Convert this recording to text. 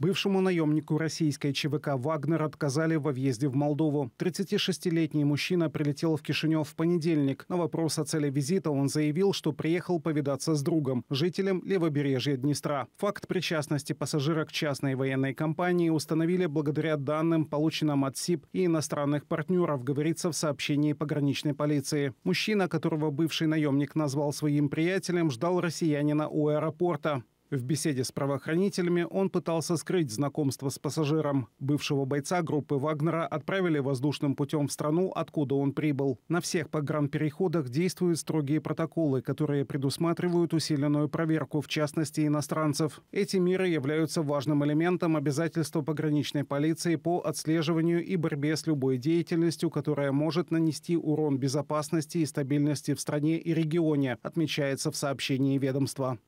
Бывшему наемнику российской ЧВК «Вагнер» отказали во въезде в Молдову. 36-летний мужчина прилетел в Кишинев в понедельник. На вопрос о цели визита он заявил, что приехал повидаться с другом, жителем левобережья Днестра. Факт причастности пассажира к частной военной компании установили благодаря данным, полученным от СИП и иностранных партнеров, говорится в сообщении пограничной полиции. Мужчина, которого бывший наемник назвал своим приятелем, ждал россиянина у аэропорта. В беседе с правоохранителями он пытался скрыть знакомство с пассажиром. Бывшего бойца группы Вагнера отправили воздушным путем в страну, откуда он прибыл. На всех погранпереходах действуют строгие протоколы, которые предусматривают усиленную проверку, в частности иностранцев. Эти меры являются важным элементом обязательства пограничной полиции по отслеживанию и борьбе с любой деятельностью, которая может нанести урон безопасности и стабильности в стране и регионе, отмечается в сообщении ведомства.